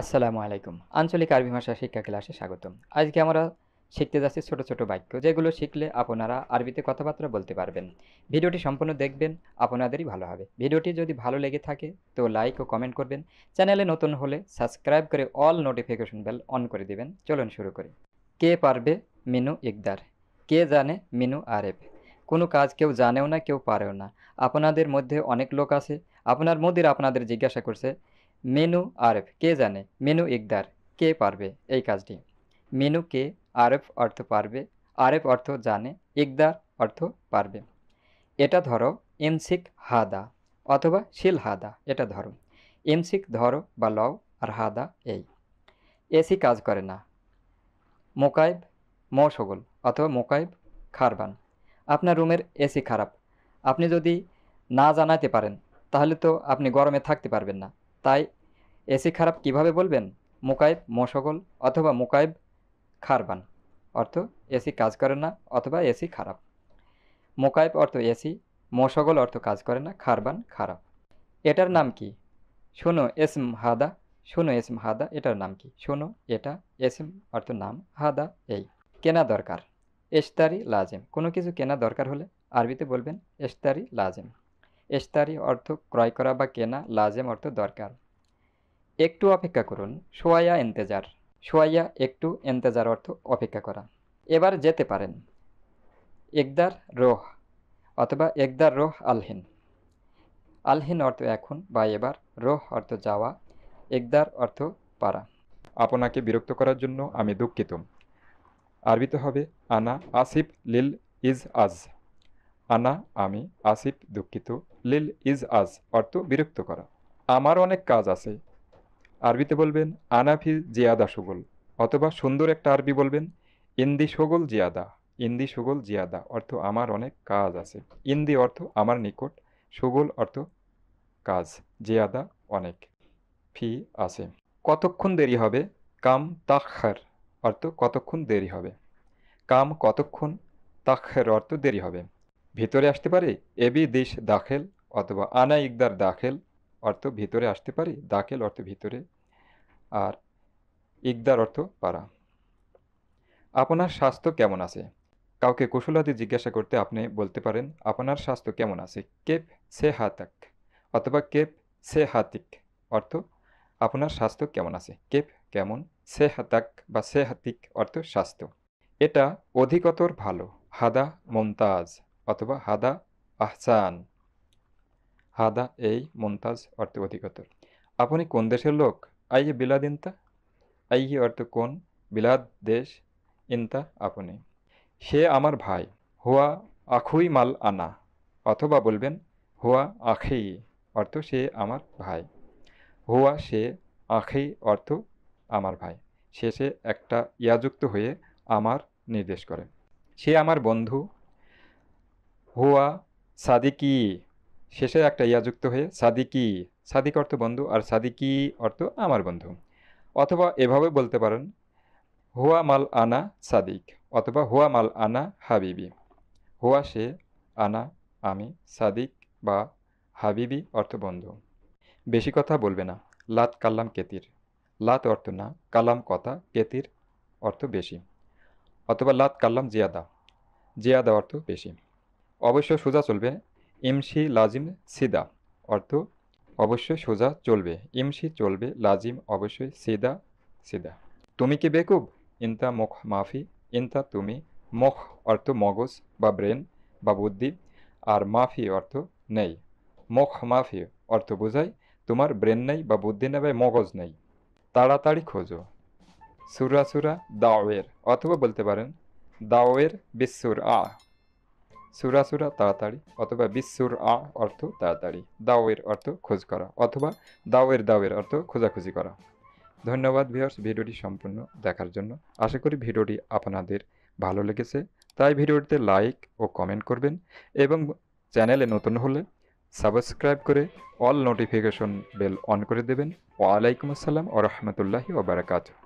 আসসালামু আলাইকুম আঞ্চলিক আরবি ভাষা শিক্ষা ক্লাসে স্বাগতম আজকে আমরা শিখতে যাচ্ছি ছোট ছোট বাক্য যেগুলো শিখলে আপনারা আরবিতে কথাবার্তা বলতে পারবেন ভিডিওটি সম্পূর্ণ দেখবেন আপনাদেরই ভালো হবে ভিডিওটি যদি ভালো লেগে থাকে তো লাইক ও কমেন্ট করবেন চ্যানেলে নতুন হলে সাবস্ক্রাইব করে অল নোটিফিকেশন বেল অন করে দিবেন চলুন শুরু করি কে পারবে মিনু ইকদার কে জানে মিনু আরেব কোনো কাজ কেউ জানেও না কেউ পারেও না আপনাদের মধ্যে অনেক লোক আছে আপনার মোদির আপনাদের জিজ্ঞাসা করছে মেনু আরেফ কে জানে মেনু ইকদার কে পারবে এই কাজটি মেনু কে আরেফ অর্থ পারবে আরেফ অর্থ জানে ইকদার অর্থ পারবে এটা ধরো এমসিক হাদা অথবা শিল হাদা এটা ধরো এমসিক ধরো বা লও আর হাদা এই এসি কাজ করে না মোকাইব মৌসগল অথবা মোকাইব খারবান আপনার রুমের এসি খারাপ আপনি যদি না জানাতে পারেন তাহলে তো আপনি গরমে থাকতে পারবেন না তাই এসি খারাপ কিভাবে বলবেন মুকায়েব মশগল অথবা মুকায়েব খারবান অর্থ এসি কাজ করে না অথবা এসি খারাপ মোকাইব অর্থ এসি মশগল অর্থ কাজ করে না খারবান খারাপ এটার নাম কি শোনো এসম হাদা শোনো এসম হাদা এটার নাম কি শোনো এটা এসম অর্থ নাম হাদা এই কেনা দরকার এস্তারি লাজেম কোনো কিছু কেনা দরকার হলে আরবিতে বলবেন এস্তারি লাজেম এস্তারি অর্থ ক্রয় করা বা কেনা লাজেম অর্থ দরকার একটু অপেক্ষা করুন সোয়াইয়া এন্তেজার সোয়াইয়া একটু এন্তেজার অর্থ অপেক্ষা করা এবার যেতে পারেন একদার রোহ অথবা একদার রোহ আলহিন আলহিন অর্থ এখন বা এবার রোহ অর্থ যাওয়া একদার অর্থ পারা আপনাকে বিরক্ত করার জন্য আমি দুঃখিত আরবিতে হবে আনা আসিফ লিল ইজ আজ আনা আমি আসিফ দুঃখিত লিল ইজ আজ অর্থ বিরক্ত করা আমার অনেক কাজ আছে আরবিতে বলবেন আনা ফি জিয়াদা সুগল অথবা সুন্দর একটা আরবি বলবেন ইন্দি সুগল জিয়াদা ইন্দি সুগল জিয়াদা অর্থ আমার অনেক কাজ আছে ইন্দি অর্থ আমার নিকট সুগল অর্থ কাজ জিয়াদা অনেক ফি আছে কতক্ষণ দেরি হবে কাম তাক্ষার অর্থ কতক্ষণ দেরি হবে কাম কতক্ষণ তাক্ষের অর্থ দেরি হবে ভিতরে আসতে পারে এবি দিশ দাখেল অথবা আনা ইকদার দাখেল অর্থ ভিতরে আসতে পারে দাখেল অর্থ ভিতরে আর ইকদার অর্থ পারা আপনার স্বাস্থ্য কেমন আছে কাউকে কুশলাদি জিজ্ঞাসা করতে আপনি বলতে পারেন আপনার স্বাস্থ্য কেমন আছে কেপ সে হাতাক অথবা কেপ সে হাতিক অর্থ আপনার স্বাস্থ্য কেমন আছে কেপ কেমন সে হাতাক বা সে হাতিক অর্থ স্বাস্থ্য এটা অধিকতর ভালো হাদা মমতাজ অথবা হাদা আহসান হাদা এই মুমতাজ অর্থ অধিকতর আপনি কোন দেশের লোক আইয়ে বিলাদ ইন্তা আইয়ে অর্থ কোন বিলাদ দেশ ইন্তা আপনি সে আমার ভাই হোয়া আখুই মাল আনা অথবা বলবেন হোয়া আখেই অর্থ সে আমার ভাই হোয়া সে আখেই অর্থ আমার ভাই শেষে একটা ইয়াযুক্ত হয়ে আমার নির্দেশ করে সে আমার বন্ধু হুয়া সাদিকি শেষে একটা ইয়া যুক্ত হয়ে সাদিকি সাদিক অর্থ বন্ধু আর সাদিকি অর্থ আমার বন্ধু অথবা এভাবে বলতে পারেন হুয়া মাল আনা সাদিক অথবা হুয়া মাল আনা হাবিবি হুয়া সে আনা আমি সাদিক বা হাবিবি অর্থ বন্ধু বেশি কথা বলবে না লাত কাল্লাম কেতির লাত অর্থ না কালাম কথা কেতির অর্থ বেশি অথবা লাত কাল্লাম জিয়াদা জিয়াদা অর্থ বেশি অবশ্যই সোজা চলবে এমসি লাজিম সিদা অর্থ অবশ্যই সোজা চলবে এমসি চলবে লাজিম অবশ্যই সিদা সিদা তুমি কি বেকুব ইনতা মুখ মাফি ইনতা তুমি মুখ অর্থ মগজ বা ব্রেন বা বুদ্ধি আর মাফি অর্থ নেই মুখ মাফি অর্থ বোঝায় তোমার ব্রেন নেই বা বুদ্ধি নেই বা মগজ নেই তাড়াতাড়ি খোঁজো সুরা সুরা দাওয়ের অথবা বলতে পারেন দাওয়ের বিশ্বুর আ সুরা সুরা তাড়াতাড়ি অথবা বিশ্বুর আ অর্থ তাড়াতাড়ি দাওয়ের অর্থ খোঁজ করা অথবা দাওয়ের দাওয়ের অর্থ খোঁজাখুঁজি করা ধন্যবাদ ভিউয়ার্স ভিডিওটি সম্পূর্ণ দেখার জন্য আশা করি ভিডিওটি আপনাদের ভালো লেগেছে তাই ভিডিওটিতে লাইক ও কমেন্ট করবেন এবং চ্যানেলে নতুন হলে সাবস্ক্রাইব করে অল নোটিফিকেশন বেল অন করে দেবেন ওয়ালাইকুম আসসালাম ও রহমতুল্লাহি ওবরাকাতুহ